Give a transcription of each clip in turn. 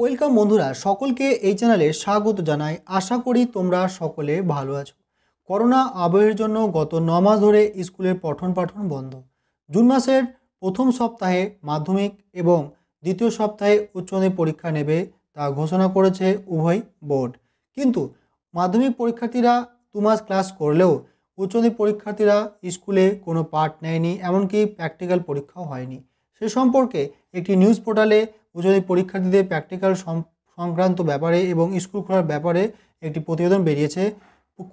welcome বন্ধুরা সকলকে এই চ্যানেলে স্বাগত জানাই আশা করি তোমরা সকলে ভালো আছো করোনা আবহের জন্য গত ন মাস ধরে স্কুলের পঠন পাঠন বন্ধ জুন মাসের প্রথম সপ্তাহে মাধ্যমিক এবং দ্বিতীয় সপ্তাহে উচ্চমাধ্যমিক পরীক্ষা নেবে তা ঘোষণা করেছে উভয় বোর্ড কিন্তু মাধ্যমিক পরীক্ষার্থীরা দু মাস ক্লাস করলেও উচ্চমাধ্যমিক পরীক্ষার্থীরা স্কুলে কোনো পাঠ নেয়নি এমনকি প্র্যাকটিক্যাল পরীক্ষাও হয়নি সে সম্পর্কে একটি নিউজ পোর্টালে ও যদি পরীক্ষার্থীদের প্র্যাকটিক্যাল সংক্রান্ত ব্যাপারে এবং স্কুল খোলার ব্যাপারে একটি প্রতিবেদন বেরিয়েছে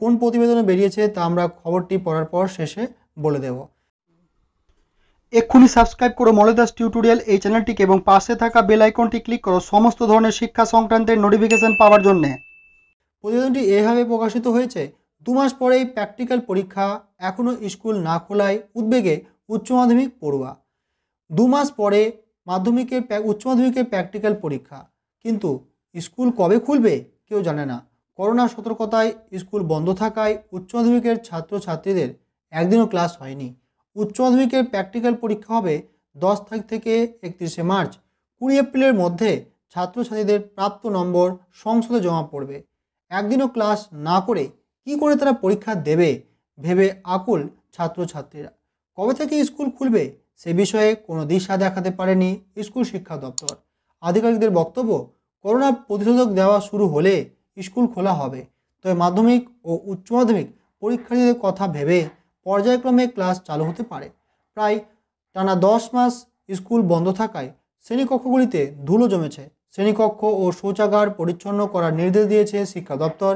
কোন প্রতিবেদনে বেরিয়েছে তা আমরা খবরটি পড়ার পর শেষে বলে দেব এক্ষুনি সাবস্ক্রাইব করো দাস টিউটোরিয়াল এই চ্যানেলটিকে এবং পাশে থাকা বেল আইকনটি ক্লিক করো সমস্ত ধরনের শিক্ষা সংক্রান্তের নোটিফিকেশন পাওয়ার জন্য প্রতিবেদনটি এভাবে প্রকাশিত হয়েছে দু মাস পরেই প্র্যাকটিক্যাল পরীক্ষা এখনও স্কুল না খোলায় উদ্বেগে উচ্চ মাধ্যমিক পড়ুয়া দু মাস পরে মাধ্যমিকের উচ্চ মাধ্যমিকের প্র্যাকটিক্যাল পরীক্ষা কিন্তু স্কুল কবে খুলবে কেউ জানে না করোনা সতর্কতায় স্কুল বন্ধ থাকায় উচ্চ মাধ্যমিকের ছাত্রছাত্রীদের একদিনও ক্লাস হয়নি উচ্চ মাধ্যমিকের প্র্যাকটিক্যাল পরীক্ষা হবে দশ তারিখ থেকে একত্রিশে মার্চ কুড়ি এপ্রিলের মধ্যে ছাত্রছাত্রীদের প্রাপ্ত নম্বর সংসদে জমা পড়বে একদিনও ক্লাস না করে কি করে তারা পরীক্ষা দেবে ভেবে আকুল ছাত্রছাত্রীরা কবে থেকে স্কুল খুলবে সে বিষয়ে কোনো দিশা দেখাতে পারেনি স্কুল শিক্ষা দপ্তর আধিকারিকদের বক্তব্য করোনা প্রতিষেধক দেওয়া শুরু হলে স্কুল খোলা হবে তবে মাধ্যমিক ও উচ্চ মাধ্যমিক পরীক্ষার্থীদের কথা ভেবে পর্যায়ক্রমে ক্লাস চালু হতে পারে প্রায় টানা দশ মাস স্কুল বন্ধ থাকায় শ্রেণীকক্ষগুলিতে ধুলো জমেছে শ্রেণীকক্ষ ও শৌচাগার পরিচ্ছন্ন করার নির্দেশ দিয়েছে শিক্ষা দপ্তর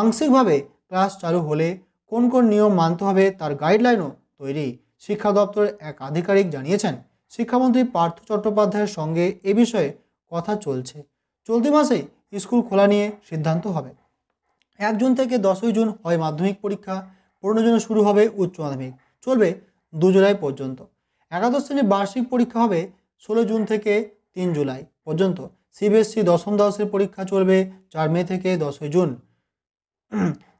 আংশিকভাবে ক্লাস চালু হলে কোন কোন নিয়ম মানতে হবে তার গাইডলাইনও তৈরি শিক্ষা দপ্তরের এক আধিকারিক জানিয়েছেন শিক্ষামন্ত্রী পার্থ চট্টোপাধ্যায়ের সঙ্গে এ বিষয়ে কথা চলছে চলতি মাসেই স্কুল খোলা নিয়ে সিদ্ধান্ত হবে এক জুন থেকে দশই জুন হয় মাধ্যমিক পরীক্ষা পনেরো জুনে শুরু হবে উচ্চ মাধ্যমিক চলবে দু জুলাই পর্যন্ত একাদশ শ্রেণীর বার্ষিক পরীক্ষা হবে ষোলো জুন থেকে তিন জুলাই পর্যন্ত সিবিএসসি দশম দ্বাদশের পরীক্ষা চলবে চার মে থেকে দশই জুন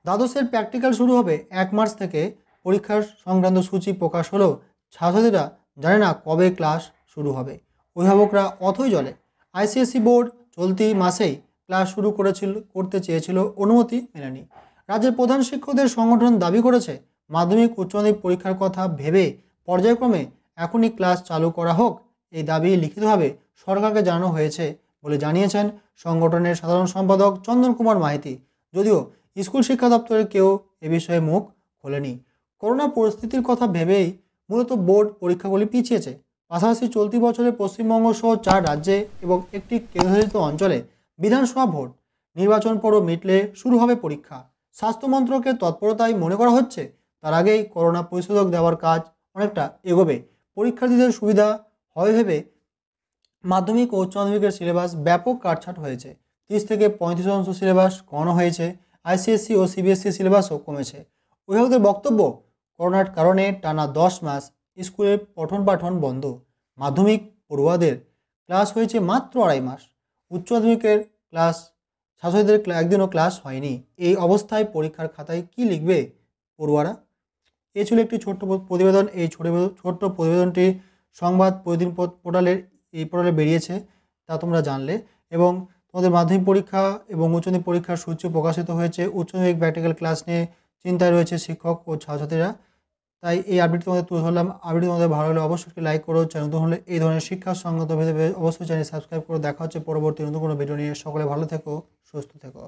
দ্বাদশের প্র্যাকটিক্যাল শুরু হবে এক মার্চ থেকে পরীক্ষার সংক্রান্ত সূচি প্রকাশ হলেও ছাত্রছাত্রীরা জানে না কবে ক্লাস শুরু হবে অভিভাবকরা অথই জলে আইসিএসসি বোর্ড চলতি মাসেই ক্লাস শুরু করেছিল করতে চেয়েছিল অনুমতি মেলেনি রাজ্যের প্রধান শিক্ষকদের সংগঠন দাবি করেছে মাধ্যমিক উচ্চমাধ্যমিক পরীক্ষার কথা ভেবে পর্যায়ক্রমে এখনই ক্লাস চালু করা হোক এই দাবি লিখিতভাবে সরকারকে জানানো হয়েছে বলে জানিয়েছেন সংগঠনের সাধারণ সম্পাদক চন্দন কুমার মাহিতি যদিও স্কুল শিক্ষা দপ্তরের কেউ এ বিষয়ে মুখ খোলেনি করোনা পরিস্থিতির কথা ভেবেই মূলত বোর্ড পরীক্ষাগুলি পিছিয়েছে পাশাপাশি চলতি বছরে পশ্চিমবঙ্গ সহ চার রাজ্যে এবং একটি কেন্দ্রশাসিত অঞ্চলে বিধানসভা ভোট নির্বাচন পরও মিটলে শুরু হবে পরীক্ষা স্বাস্থ্যমন্ত্রকের তৎপরতায় মনে করা হচ্ছে তার আগেই করোনা পরিশোধক দেওয়ার কাজ অনেকটা এগোবে পরীক্ষার্থীদের সুবিধা হয় ভেবে মাধ্যমিক ও উচ্চ মাধ্যমিকের সিলেবাস ব্যাপক কাটছাট হয়েছে তিরিশ থেকে পঁয়ত্রিশ শতাংশ সিলেবাস কমানো হয়েছে আইসিএসসি ও সিবিএসসি সিলেবাসও কমেছে অভিভাবকদের বক্তব্য করোনার কারণে টানা দশ মাস স্কুলে পঠন পাঠন বন্ধ মাধ্যমিক পড়ুয়াদের ক্লাস হয়েছে মাত্র আড়াই মাস উচ্চ মাধ্যমিকের ক্লাস ছাত্রদের একদিনও ক্লাস হয়নি এই অবস্থায় পরীক্ষার খাতায় কি লিখবে পড়ুয়ারা এ ছিল একটি ছোট্ট প্রতিবেদন এই ছোট্ট প্রতিবেদনটি সংবাদ প্রতিদিন পোর্টালের এই পোর্টালে বেরিয়েছে তা তোমরা জানলে এবং তোমাদের মাধ্যমিক পরীক্ষা এবং উচ্চমাধ্যমিক পরীক্ষার সূচি প্রকাশিত হয়েছে উচ্চমাধ্যমিক প্র্যাকটিক্যাল ক্লাস নিয়ে চিন্তায় রয়েছে শিক্ষক ও ছাত্রছাত্রীরা তাই এই আপডেট তোমাদের তুলে ধরলাম আপডেট তোমাদের ভালো হলে অবশ্যই লাইক করো চ্যানেল নতুন হলে এই ধরনের শিক্ষা সংগত ভেদে অবশ্যই চ্যানেল সাবস্ক্রাইব করে দেখা হচ্ছে পরবর্তী নতুন কোনো ভিডিও নিয়ে সকলে ভালো থেকো সুস্থ থেকো